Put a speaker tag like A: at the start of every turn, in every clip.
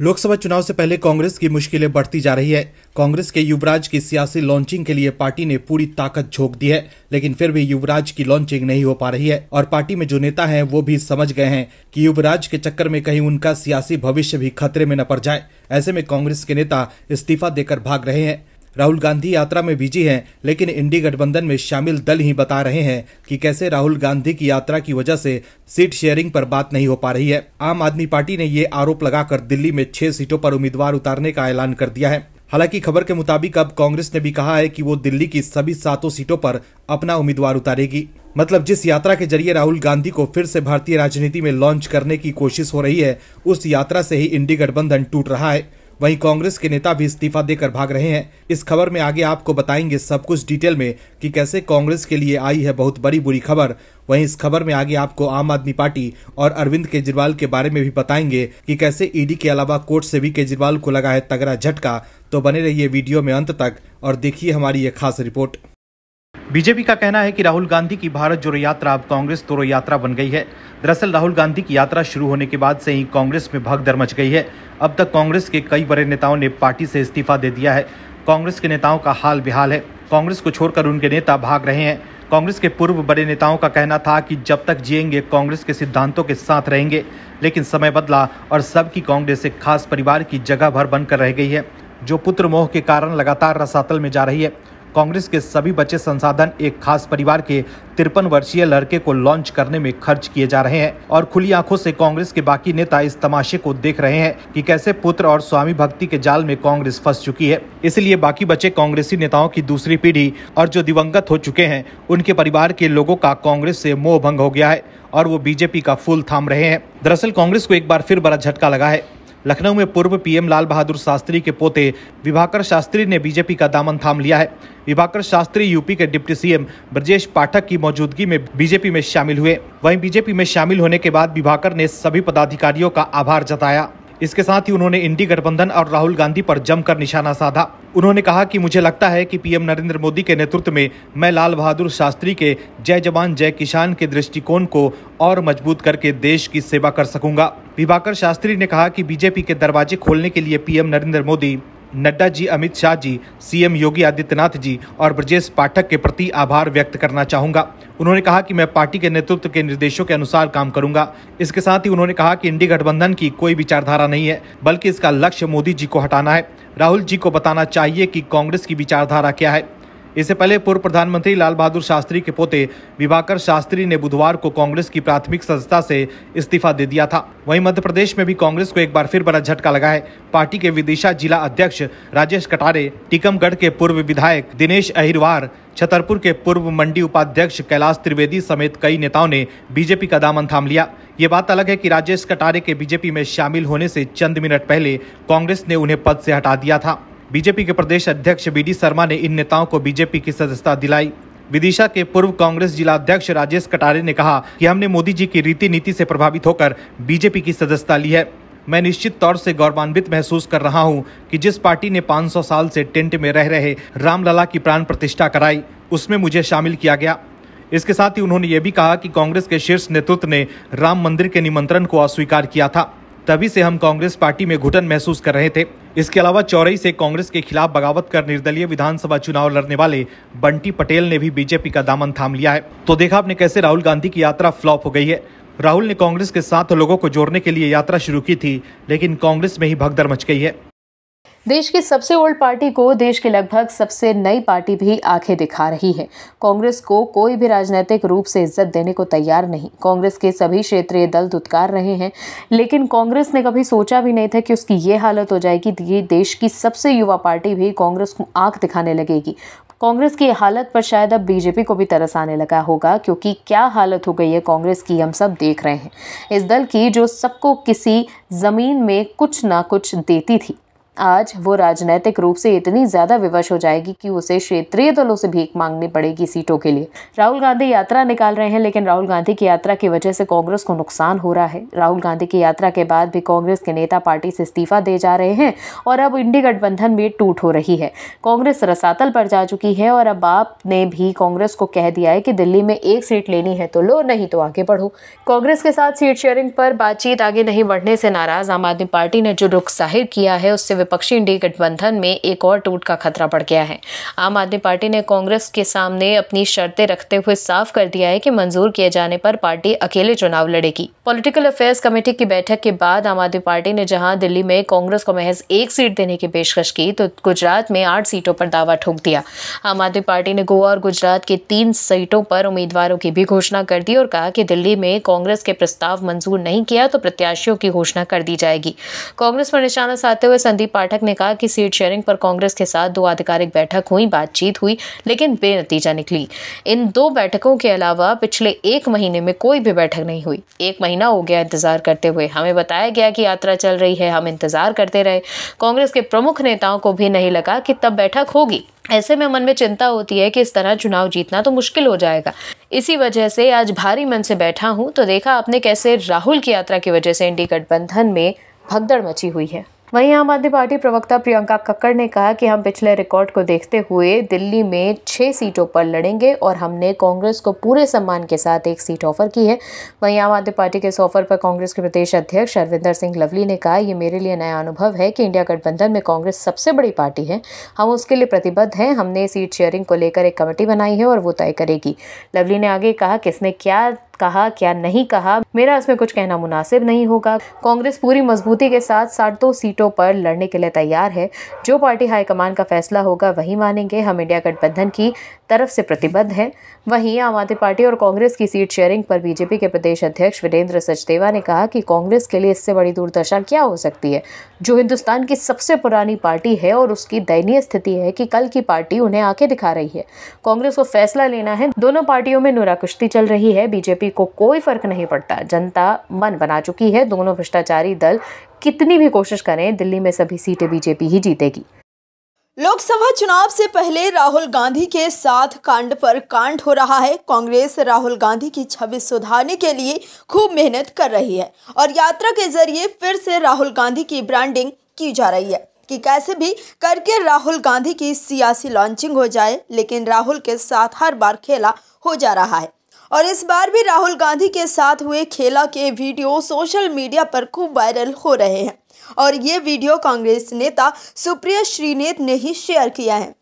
A: लोकसभा चुनाव से पहले कांग्रेस की मुश्किलें बढ़ती जा रही है कांग्रेस के युवराज की सियासी लॉन्चिंग के लिए पार्टी ने पूरी ताकत झोंक दी है लेकिन फिर भी युवराज की लॉन्चिंग नहीं हो पा रही है और पार्टी में जो नेता हैं वो भी समझ गए हैं कि युवराज के चक्कर में कहीं उनका सियासी भविष्य भी खतरे में न पड़ जाए ऐसे में कांग्रेस के नेता इस्तीफा देकर भाग रहे हैं राहुल गांधी यात्रा में बिजी हैं लेकिन इंडी गठबंधन में शामिल दल ही बता रहे हैं कि कैसे राहुल गांधी की यात्रा की वजह से सीट शेयरिंग पर बात नहीं हो पा रही है आम आदमी पार्टी ने ये आरोप लगाकर दिल्ली में छह सीटों पर उम्मीदवार उतारने का ऐलान कर दिया है हालांकि खबर के मुताबिक अब कांग्रेस ने भी कहा है कि वो दिल्ली की सभी सातों सीटों पर अपना उम्मीदवार उतारेगी मतलब जिस यात्रा के जरिए राहुल गांधी को फिर से भारतीय राजनीति में लॉन्च करने की कोशिश हो रही है उस यात्रा से ही इंडी गठबंधन टूट रहा है वहीं कांग्रेस के नेता भी इस्तीफा देकर भाग रहे हैं इस खबर में आगे आपको बताएंगे सब कुछ डिटेल में कि कैसे कांग्रेस के लिए आई है बहुत बड़ी बुरी खबर वहीं इस खबर में आगे आपको आम आदमी पार्टी और अरविंद केजरीवाल के बारे में भी बताएंगे कि कैसे ईडी के अलावा कोर्ट से भी केजरीवाल को लगा है तगड़ा झटका तो बने रहिए वीडियो में अंत तक और देखिए हमारी ये खास रिपोर्ट बीजेपी का कहना है कि राहुल गांधी की भारत जोड़ो यात्रा अब कांग्रेस तोड़ो यात्रा बन गई है दरअसल राहुल गांधी की यात्रा शुरू होने के बाद से ही कांग्रेस में भगदड़ मच गई है अब तक कांग्रेस के कई बड़े नेताओं ने पार्टी से इस्तीफा दे दिया है कांग्रेस के नेताओं का हाल बेहाल है कांग्रेस को छोड़कर उनके नेता भाग रहे हैं कांग्रेस के पूर्व बड़े नेताओं का कहना था कि जब तक जिएंगे कांग्रेस के सिद्धांतों के साथ रहेंगे लेकिन समय बदला और सबकी कांग्रेस एक खास परिवार की जगह भर बनकर रह गई है जो पुत्र मोह के कारण लगातार रसातल में जा रही है कांग्रेस के सभी बचे संसाधन एक खास परिवार के तिरपन वर्षीय लड़के को लॉन्च करने में खर्च किए जा रहे हैं और खुली आंखों से कांग्रेस के बाकी नेता इस तमाशे को देख रहे हैं कि कैसे पुत्र और स्वामी भक्ति के जाल में कांग्रेस फंस चुकी है इसलिए बाकी बचे कांग्रेसी नेताओं की दूसरी पीढ़ी और जो दिवंगत हो चुके हैं उनके परिवार के लोगों का कांग्रेस से मोह भंग हो गया है और वो बीजेपी का फूल थाम रहे हैं दरअसल कांग्रेस को एक बार फिर बड़ा झटका लगा है लखनऊ में पूर्व पीएम लाल बहादुर शास्त्री के पोते विभाकर शास्त्री ने बीजेपी का दामन थाम लिया है विभाकर शास्त्री यूपी के डिप्टी सीएम ब्रजेश पाठक की मौजूदगी में बीजेपी में शामिल हुए वहीं बीजेपी में शामिल होने के बाद विभाकर ने सभी पदाधिकारियों का आभार जताया इसके साथ ही उन्होंने इंडी गठबंधन और राहुल गांधी पर जमकर निशाना साधा उन्होंने कहा कि मुझे लगता है कि पीएम नरेंद्र मोदी के नेतृत्व में मैं लाल बहादुर शास्त्री के जय जवान जय किसान के दृष्टिकोण को और मजबूत करके देश की सेवा कर सकूंगा विभाकर शास्त्री ने कहा कि बीजेपी के दरवाजे खोलने के लिए पीएम नरेंद्र मोदी नड्डा जी अमित शाह जी सीएम योगी आदित्यनाथ जी और ब्रजेश पाठक के प्रति आभार व्यक्त करना चाहूंगा उन्होंने कहा कि मैं पार्टी के नेतृत्व के निर्देशों के अनुसार काम करूंगा इसके साथ ही उन्होंने कहा कि इंडी गठबंधन की कोई विचारधारा नहीं है बल्कि इसका लक्ष्य मोदी जी को हटाना है राहुल जी को बताना चाहिए कि कांग्रेस की विचारधारा क्या है इससे पहले पूर्व प्रधानमंत्री लाल बहादुर शास्त्री के पोते विभाकर शास्त्री ने बुधवार को कांग्रेस की प्राथमिक सदस्यता से इस्तीफा दे दिया था वहीं मध्य प्रदेश में भी कांग्रेस को एक बार फिर बड़ा झटका लगा है पार्टी के विदिशा जिला अध्यक्ष राजेश कटारे टीकमगढ़ के पूर्व विधायक दिनेश अहिरवार छतरपुर के पूर्व मंडी उपाध्यक्ष कैलाश त्रिवेदी समेत कई नेताओं ने बीजेपी का दामन थाम लिया ये बात अलग है कि राजेश कटारे के बीजेपी में शामिल होने से चंद मिनट पहले कांग्रेस ने उन्हें पद से हटा दिया था बीजेपी के प्रदेश अध्यक्ष डी शर्मा ने इन नेताओं को बीजेपी की सदस्यता दिलाई विदिशा के पूर्व कांग्रेस जिला अध्यक्ष राजेश कटारे ने कहा कि हमने मोदी जी की रीति नीति से प्रभावित होकर बीजेपी की सदस्यता ली है मैं निश्चित तौर से गौरवान्वित महसूस कर रहा हूं कि जिस पार्टी ने 500 साल से टेंट में रह रहे रामलला की प्राण प्रतिष्ठा कराई उसमें मुझे शामिल किया गया इसके साथ ही उन्होंने ये भी कहा कि कांग्रेस के शीर्ष नेतृत्व ने राम मंदिर के निमंत्रण को अस्वीकार किया था तभी से हम कांग्रेस पार्टी में घुटन महसूस कर रहे थे इसके अलावा चौरई से कांग्रेस के खिलाफ बगावत कर निर्दलीय विधानसभा चुनाव लड़ने वाले बंटी पटेल ने भी बीजेपी का दामन थाम लिया है तो देखा आपने कैसे राहुल गांधी की यात्रा फ्लॉप हो गई है राहुल ने कांग्रेस के साथ लोगों को जोड़ने के लिए यात्रा शुरू की थी लेकिन कांग्रेस में ही भगदड़ मच गई है
B: देश की सबसे ओल्ड पार्टी को देश की लगभग सबसे नई पार्टी भी आंखें दिखा रही है कांग्रेस को कोई भी राजनीतिक रूप से इज्जत देने को तैयार नहीं कांग्रेस के सभी क्षेत्रीय दल दुत्कार रहे हैं लेकिन कांग्रेस ने कभी सोचा भी नहीं था कि उसकी ये हालत हो जाएगी ये देश की सबसे युवा पार्टी भी कांग्रेस को आंख दिखाने लगेगी कांग्रेस की हालत पर शायद अब बीजेपी को भी तरस आने लगा होगा क्योंकि क्या हालत हो गई है कांग्रेस की हम सब देख रहे हैं इस दल की जो सबको किसी ज़मीन में कुछ ना कुछ देती थी आज वो राजनैतिक रूप से इतनी ज़्यादा विवश हो जाएगी कि उसे क्षेत्रीय दलों से भीख मांगनी पड़ेगी सीटों के लिए राहुल गांधी यात्रा निकाल रहे हैं लेकिन राहुल गांधी की यात्रा की वजह से कांग्रेस को नुकसान हो रहा है राहुल गांधी की यात्रा के बाद भी कांग्रेस के नेता पार्टी से इस्तीफा दे जा रहे हैं और अब इंडी गठबंधन में टूट हो रही है कांग्रेस रसातल पर जा चुकी है और अब आप ने भी कांग्रेस को कह दिया है कि दिल्ली में एक सीट लेनी है तो लो नहीं तो आगे बढ़ो कांग्रेस के साथ सीट शेयरिंग पर बातचीत आगे नहीं बढ़ने से नाराज आम आदमी पार्टी ने जो रुख जाहिर किया है उससे विपक्षी इंडी गठबंधन में एक और टूट का खतरा बढ़ गया है आम आदमी पार्टी ने कांग्रेस के सामने अपनी शर्तें रखते हुए साफ कर दिया है कि मंजूर किए जाने पर पार्टी अकेले चुनाव लड़ेगी पॉलिटिकल अफेयर्स कमेटी की बैठक के बाद आम आदमी पार्टी ने जहां दिल्ली में कांग्रेस को महज एक सीट देने की पेशकश की तो गुजरात में आठ सीटों पर दावा ठोक दिया आम आदमी पार्टी ने गोवा और गुजरात के तीन सीटों पर उम्मीदवारों की भी घोषणा कर दी और कहा कि दिल्ली में कांग्रेस के प्रस्ताव मंजूर नहीं किया तो प्रत्याशियों की घोषणा कर दी जाएगी कांग्रेस पर निशाना साधते हुए संदीप पाठक ने कहा कि सीट शेयरिंग पर कांग्रेस के साथ दो आधिकारिक बैठक हुई बातचीत हुई लेकिन बेनतीजा निकली इन दो बैठकों के अलावा पिछले एक महीने में कोई भी बैठक नहीं हुई एक महीना हो गया इंतजार करते हुए हमें बताया गया कि यात्रा चल रही है हम इंतजार करते रहे कांग्रेस के प्रमुख नेताओं को भी नहीं लगा कि तब बैठक होगी ऐसे में मन में चिंता होती है कि इस तरह चुनाव जीतना तो मुश्किल हो जाएगा इसी वजह से आज भारी मन से बैठा हूं तो देखा आपने कैसे राहुल की यात्रा की वजह से इंडी गठबंधन में भगदड़ मची हुई है वहीं आम आदमी पार्टी प्रवक्ता प्रियंका कक्कड़ ने कहा कि हम पिछले रिकॉर्ड को देखते हुए दिल्ली में छः सीटों पर लड़ेंगे और हमने कांग्रेस को पूरे सम्मान के साथ एक सीट ऑफर की है वहीं आम आदमी पार्टी के इस ऑफर पर कांग्रेस के प्रदेश अध्यक्ष अरविंदर सिंह लवली ने कहा ये मेरे लिए नया अनुभव है कि इंडिया गठबंधन में कांग्रेस सबसे बड़ी पार्टी है हम उसके लिए प्रतिबद्ध हैं हमने सीट शेयरिंग को लेकर एक कमेटी बनाई है और वो तय करेगी लवली ने आगे कहा किसने क्या कहा क्या नहीं कहा मेरा इसमें कुछ कहना मुनासिब नहीं होगा कांग्रेस पूरी मजबूती के साथ सातों सीटों पर लड़ने के लिए तैयार है जो पार्टी हाईकमान का फैसला होगा वही मानेंगे हम इंडिया गठबंधन की तरफ से प्रतिबद्ध है वहीं आम आदमी पार्टी और कांग्रेस की सीट शेयरिंग पर बीजेपी के प्रदेश अध्यक्ष वीरेंद्र सचदेवा ने कहा कि कांग्रेस के लिए इससे बड़ी दुर्दशा क्या हो सकती है जो हिंदुस्तान की सबसे पुरानी पार्टी है और उसकी दयनीय स्थिति है कि कल की पार्टी उन्हें आंखें दिखा रही है कांग्रेस को फैसला लेना है दोनों पार्टियों में नुरा कुश्ती चल रही है बीजेपी बीजेपी को कोई फ़र्क नहीं पड़ता जनता मन बना चुकी है दोनों भ्रष्टाचारी दल कितनी भी कोशिश करें दिल्ली में सभी सीटें बीजेपी ही जीतेगी
C: लोकसभा चुनाव से पहले राहुल गांधी के साथ कांड पर कांड हो रहा है कांग्रेस राहुल गांधी की छवि सुधारने के लिए खूब मेहनत कर रही है और यात्रा के जरिए फिर से राहुल गांधी की ब्रांडिंग की जा रही है कि कैसे भी करके राहुल गांधी की सियासी लॉन्चिंग हो जाए लेकिन राहुल के साथ हर बार खेला हो जा रहा है और इस बार भी राहुल गांधी के साथ हुए खेला के वीडियो सोशल मीडिया पर खूब वायरल हो रहे हैं और ये वीडियो कांग्रेस नेता सुप्रिया श्रीनेत ने ही शेयर किया है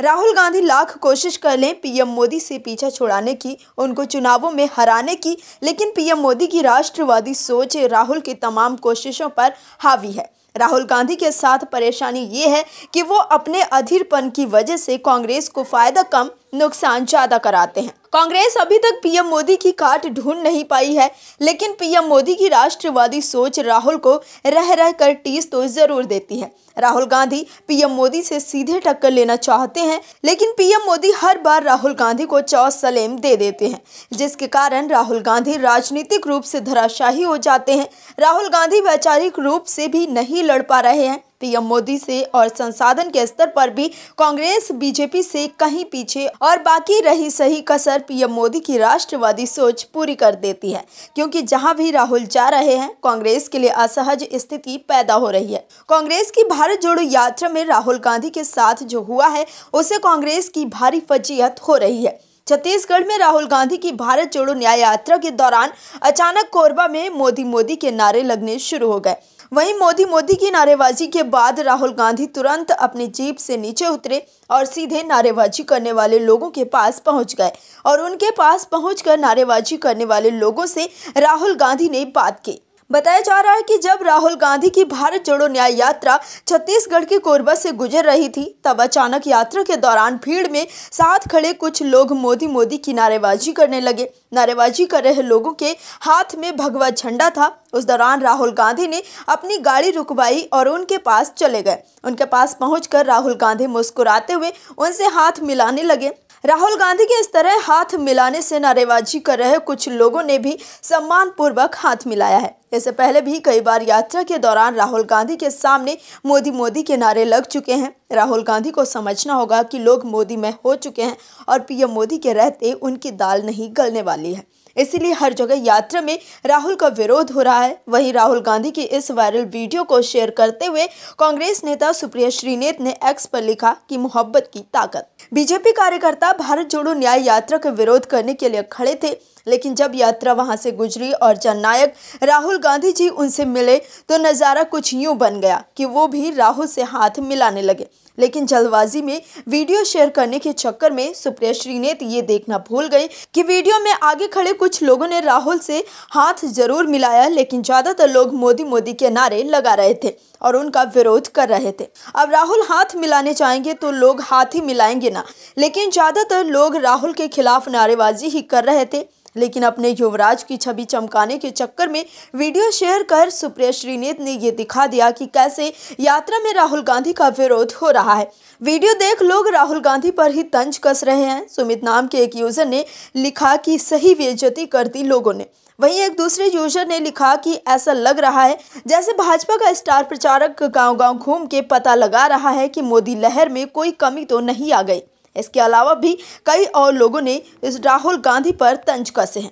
C: राहुल गांधी लाख कोशिश कर लें पीएम मोदी से पीछा छुड़ाने की उनको चुनावों में हराने की लेकिन पीएम मोदी की राष्ट्रवादी सोच राहुल की तमाम कोशिशों पर हावी है राहुल गांधी के साथ परेशानी ये है कि वो अपने अधीरपन की वजह से कांग्रेस को फ़ायदा कम नुकसान ज़्यादा कराते हैं कांग्रेस अभी तक पीएम मोदी की काट ढूंढ नहीं पाई है लेकिन पीएम मोदी की राष्ट्रवादी सोच राहुल को रह रह कर टीस तो जरूर देती है राहुल गांधी पीएम मोदी से सीधे टक्कर लेना चाहते हैं लेकिन पीएम मोदी हर बार राहुल गांधी को चौ सलेम दे देते हैं जिसके कारण राहुल गांधी राजनीतिक रूप से धराशाही हो जाते हैं राहुल गांधी वैचारिक रूप से भी नहीं लड़ पा रहे हैं पीएम मोदी से और संसाधन के स्तर पर भी कांग्रेस बीजेपी से कहीं पीछे और बाकी रही सही कसर पीएम मोदी की राष्ट्रवादी सोच पूरी कर देती है क्योंकि जहां भी राहुल जा रहे हैं कांग्रेस के लिए असहज स्थिति पैदा हो रही है कांग्रेस की भारत जोड़ो यात्रा में राहुल गांधी के साथ जो हुआ है उसे कांग्रेस की भारी फजीहत हो रही है छत्तीसगढ़ में राहुल गांधी की भारत जोड़ो न्याय यात्रा के दौरान अचानक कोरबा में मोदी मोदी के नारे लगने शुरू हो गए वहीं मोदी मोदी की नारेबाजी के बाद राहुल गांधी तुरंत अपनी जीप से नीचे उतरे और सीधे नारेबाजी करने वाले लोगों के पास पहुंच गए और उनके पास पहुंचकर नारेबाजी करने वाले लोगों से राहुल गांधी ने बात की बताया जा रहा है कि जब राहुल गांधी की भारत जोड़ो न्याय यात्रा छत्तीसगढ़ के कोरबा से गुजर रही थी तब अचानक यात्रा के दौरान भीड़ में साथ खड़े कुछ लोग मोदी मोदी की नारेबाजी करने लगे नारेबाजी कर रहे लोगों के हाथ में भगवा झंडा था उस दौरान राहुल गांधी ने अपनी गाड़ी रुकवाई और उनके पास चले गए उनके पास पहुंचकर राहुल गांधी मुस्कुराते हुए उनसे हाथ मिलाने लगे राहुल गांधी के इस तरह हाथ मिलाने से नारेबाजी कर रहे कुछ लोगों ने भी सम्मान पूर्वक हाथ मिलाया है इससे पहले भी कई बार यात्रा के दौरान राहुल गांधी के सामने मोदी मोदी के नारे लग चुके हैं राहुल गांधी को समझना होगा कि लोग मोदी में हो चुके हैं और पीएम मोदी के रहते उनकी दाल नहीं गलने वाली है इसीलिए हर जगह यात्रा में राहुल का विरोध हो रहा है वहीं राहुल गांधी की इस वायरल वीडियो को शेयर करते हुए कांग्रेस नेता सुप्रिया श्रीनेत ने एक्स पर लिखा कि मोहब्बत की ताकत बीजेपी कार्यकर्ता भारत जोड़ो न्याय यात्रा का विरोध करने के लिए खड़े थे लेकिन जब यात्रा वहां से गुजरी और जननायक राहुल गांधी जी उनसे मिले तो नज़ारा कुछ यूं बन गया कि वो भी राहुल से हाथ मिलाने लगे लेकिन जल्दबाजी में वीडियो शेयर करने के चक्कर में सुप्रिया श्रीनेत ये देखना भूल गई कि वीडियो में आगे खड़े कुछ लोगों ने राहुल से हाथ जरूर मिलाया लेकिन ज़्यादातर लोग मोदी मोदी के नारे लगा रहे थे और उनका विरोध कर रहे थे अब राहुल हाथ मिलाने जाएंगे तो लोग हाथ ही मिलाएंगे ना लेकिन ज़्यादातर लोग राहुल के खिलाफ नारेबाजी ही कर रहे थे लेकिन अपने युवराज की छवि चमकाने के चक्कर में वीडियो शेयर कर सुप्रिया श्रीनेत ने ये दिखा दिया कि कैसे यात्रा में राहुल गांधी का विरोध हो रहा है वीडियो देख लोग राहुल गांधी पर ही तंज कस रहे हैं सुमित नाम के एक यूज़र ने लिखा कि सही बेजती कर दी लोगों ने वहीं एक दूसरे यूजर ने लिखा कि ऐसा लग रहा है जैसे भाजपा का स्टार प्रचारक गांव-गांव घूम के पता लगा रहा है कि मोदी लहर में कोई कमी तो नहीं आ गई इसके अलावा भी कई और लोगों ने इस राहुल गांधी पर तंज कसे हैं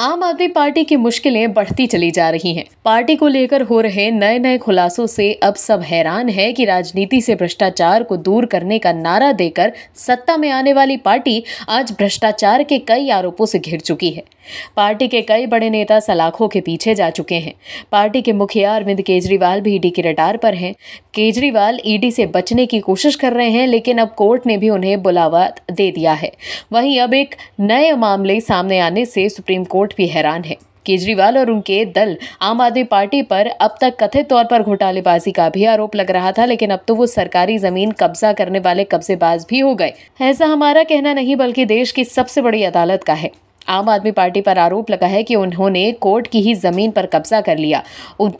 C: आम आदमी
B: पार्टी की मुश्किलें बढ़ती चली जा रही हैं। पार्टी को लेकर हो रहे नए नए खुलासों से अब सब हैरान है कि राजनीति से भ्रष्टाचार को दूर करने का नारा देकर सत्ता में आने वाली पार्टी आज भ्रष्टाचार के कई आरोपों से घिर चुकी है पार्टी के कई बड़े नेता सलाखों के पीछे जा चुके हैं पार्टी के मुखिया अरविंद केजरीवाल भी ईडी के रटार पर हैं केजरीवाल ईडी से बचने की कोशिश कर रहे हैं लेकिन अब कोर्ट ने भी उन्हें बुलावा दे दिया है वहीं अब एक नए मामले सामने आने से सुप्रीम कोर्ट भी हैरान है केजरीवाल और उनके दल आम आदमी पार्टी पर अब तक कथित तौर पर घोटालेबाजी का भी आरोप लग रहा था लेकिन अब तो वो सरकारी जमीन कब्जा करने वाले कब्जेबाज भी हो गए ऐसा हमारा कहना नहीं बल्कि देश की सबसे बड़ी अदालत का है आम आदमी पार्टी पर आरोप लगा है कि उन्होंने कोर्ट की ही जमीन पर कब्जा कर लिया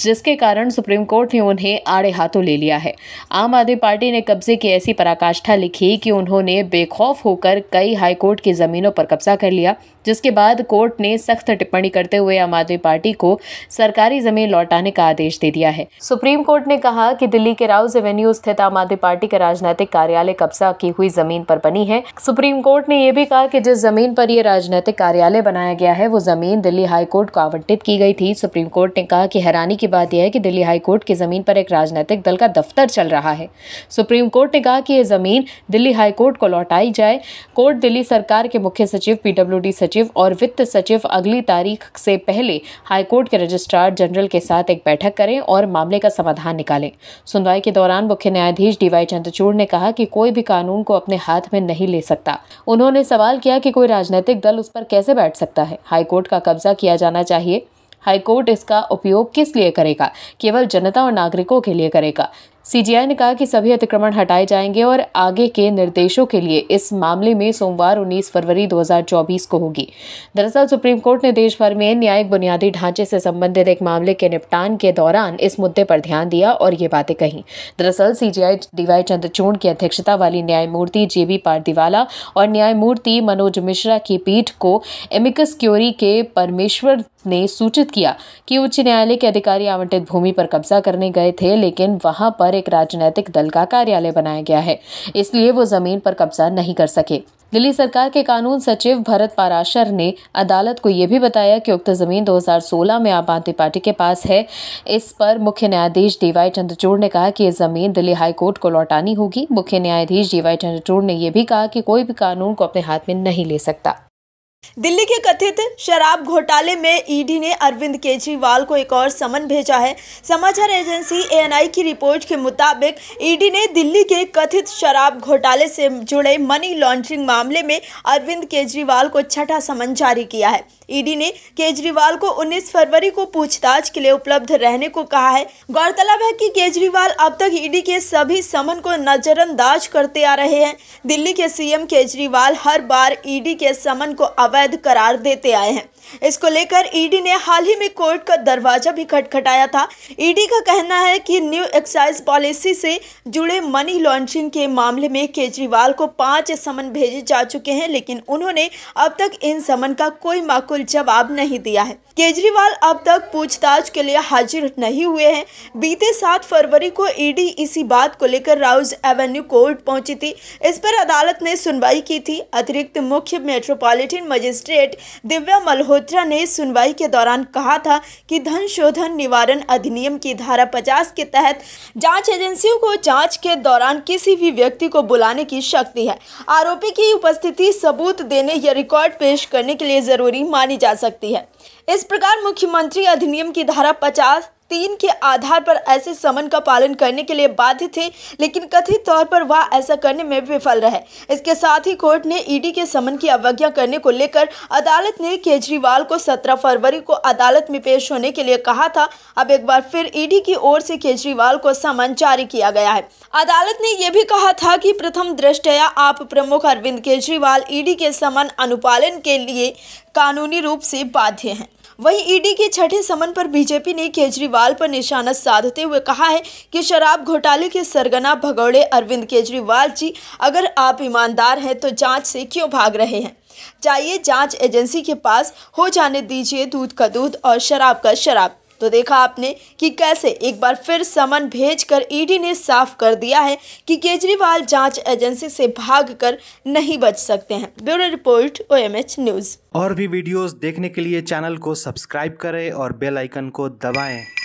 B: जिसके कारण सुप्रीम कोर्ट ने उन्हें आड़े हाथों ले लिया है आम आदमी पार्टी ने कब्जे की ऐसी पराकाष्ठा लिखी कि उन्होंने बेखौफ होकर कई हाईकोर्ट की जमीनों पर कब्जा कर लिया जिसके बाद कोर्ट ने सख्त टिप्पणी करते हुए आम आदमी पार्टी को सरकारी जमीन लौटाने का आदेश दे दिया है सुप्रीम कोर्ट ने कहा कि दिल्ली के राउस एवेन्यू स्थित आम आदमी पार्टी का राजनीतिक कार्यालय कब्जा की हुई जमीन पर बनी है सुप्रीम कोर्ट ने यह भी कहा कि जिस जमीन पर यह राजनीतिक कार्य कार्यालय बनाया गया है वो ज़मीन दिल्ली हाई कोर्ट को आवंटित की गई थी सुप्रीम कोर्ट ने कहा कि हैरानी की बात यह है कि दिल्ली हाई कोर्ट की ज़मीन पर एक राजनीतिक दल का दफ्तर चल रहा है सुप्रीम कोर्ट ने कहा कि यह ज़मीन दिल्ली हाई कोर्ट को लौटाई जाए कोर्ट दिल्ली सरकार के मुख्य सचिव पीडब्ल्यू सचिव और वित्त सचिव अगली तारीख से पहले हाईकोर्ट के रजिस्ट्रार जनरल के साथ एक बैठक करें और मामले का समाधान निकालें सुनवाई के दौरान मुख्य न्यायाधीश डीवाई चंद्रचूड़ ने कहा कि कोई भी कानून को अपने हाथ में नहीं ले सकता उन्होंने सवाल किया कि कोई राजनीतिक दल उस पर कैसे कैसे बैठ सकता है हाईकोर्ट का कब्जा किया जाना चाहिए हाईकोर्ट इसका उपयोग किस लिए करेगा केवल जनता और नागरिकों के लिए करेगा सीजीआई ने कहा कि सभी अतिक्रमण हटाए जाएंगे और आगे के निर्देशों के लिए इस मामले में सोमवार 19 फरवरी 2024 को होगी दरअसल सुप्रीम कोर्ट ने देश भर में न्यायिक बुनियादी ढांचे से संबंधित एक मामले के निपटान के दौरान इस मुद्दे पर ध्यान दिया और ये बातें कहीं दरअसल सीजीआई डीवाई चंद्रचूड़ की अध्यक्षता वाली न्यायमूर्ति जे बी पारदीवाला और न्यायमूर्ति मनोज मिश्रा की पीठ को एमिकस क्योरी के परमेश्वर ने सूचित किया कि उच्च न्यायालय के अधिकारी आवंटित भूमि पर कब्जा करने गए थे लेकिन वहां पर और एक राजनीतिक दल का कार्यालय बनाया गया है इसलिए वो जमीन पर कब्जा नहीं कर सके दिल्ली सरकार के कानून सचिव भरत पाराशर ने अदालत को यह भी बताया कि उक्त जमीन 2016 में आम आदमी पार्टी के पास है इस पर मुख्य न्यायाधीश डीवाई चंद्रचूड़ ने कहा कि यह जमीन दिल्ली हाई कोर्ट को लौटानी होगी मुख्य न्यायाधीश डीवाई चंद्रचूड़ ने यह भी कहा कि कोई भी कानून को अपने हाथ में नहीं ले सकता
C: दिल्ली के कथित शराब घोटाले में ईडी ने अरविंद केजरीवाल को एक और समन भेजा है समाचार एजेंसी एएनआई की रिपोर्ट के मुताबिक ईडी ने दिल्ली के कथित शराब घोटाले से जुड़े मनी लॉन्ड्रिंग मामले में अरविंद केजरीवाल को छठा समन जारी किया है ईडी ने केजरीवाल को 19 फरवरी को पूछताछ के लिए उपलब्ध रहने को कहा है गौरतलब है कि केजरीवाल अब तक ईडी के सभी समन को नजरअंदाज करते आ रहे हैं दिल्ली के सीएम केजरीवाल हर बार ईडी के समन को अवैध करार देते आए हैं इसको लेकर ईडी e ने हाल ही में कोर्ट का दरवाजा भी खटखटाया था ईडी e का कहना है कि न्यू एक्साइज पॉलिसी से जुड़े मनी लॉन्ड्रिंग के मामले में केजरीवाल को पांच समन भेजे जा चुके हैं लेकिन उन्होंने अब तक इन समन का कोई माकूल जवाब नहीं दिया है केजरीवाल अब तक पूछताछ के लिए हाजिर नहीं हुए हैं बीते सात फरवरी को ईडी e इसी बात को लेकर राउज एवेन्यू कोर्ट पहुंची थी इस पर अदालत ने सुनवाई की थी अतिरिक्त मुख्य मेट्रोपॉलिटन मजिस्ट्रेट दिव्या मल्होत्र मल्होत्रा ने सुनवाई के दौरान कहा था कि धन शोधन निवारण अधिनियम की धारा पचास के तहत जांच एजेंसियों को जांच के दौरान किसी भी व्यक्ति को बुलाने की शक्ति है आरोपी की उपस्थिति सबूत देने या रिकॉर्ड पेश करने के लिए जरूरी मानी जा सकती है इस प्रकार मुख्यमंत्री अधिनियम की धारा पचास तीन के आधार पर ऐसे समन का पालन करने के लिए बाध्य थे लेकिन कथित तौर पर वह ऐसा करने में विफल रहे इसके साथ ही कोर्ट ने ईडी के समन की अवज्ञा करने को लेकर अदालत ने केजरीवाल को सत्रह फरवरी को अदालत में पेश होने के लिए कहा था अब एक बार फिर ईडी की ओर से केजरीवाल को समन जारी किया गया है अदालत ने यह भी कहा था की प्रथम दृष्टया आप प्रमुख अरविंद केजरीवाल ईडी के समन अनुपालन के लिए कानूनी रूप से बाध्य हैं वहीं ईडी के छठे समन पर बीजेपी ने केजरीवाल पर निशाना साधते हुए कहा है कि शराब घोटाले के सरगना भगौड़े अरविंद केजरीवाल जी अगर आप ईमानदार हैं तो जांच से क्यों भाग रहे हैं जाइए जांच एजेंसी के पास हो जाने दीजिए दूध का दूध और शराब का शराब तो देखा आपने कि कैसे एक बार फिर समन भेजकर ईडी ने साफ कर दिया है कि केजरीवाल जांच एजेंसी से भागकर नहीं बच सकते हैं ब्यूरो रिपोर्ट ओएमएच न्यूज़
A: और भी वीडियोस देखने के लिए चैनल को सब्सक्राइब करें और बेल आइकन को दबाएं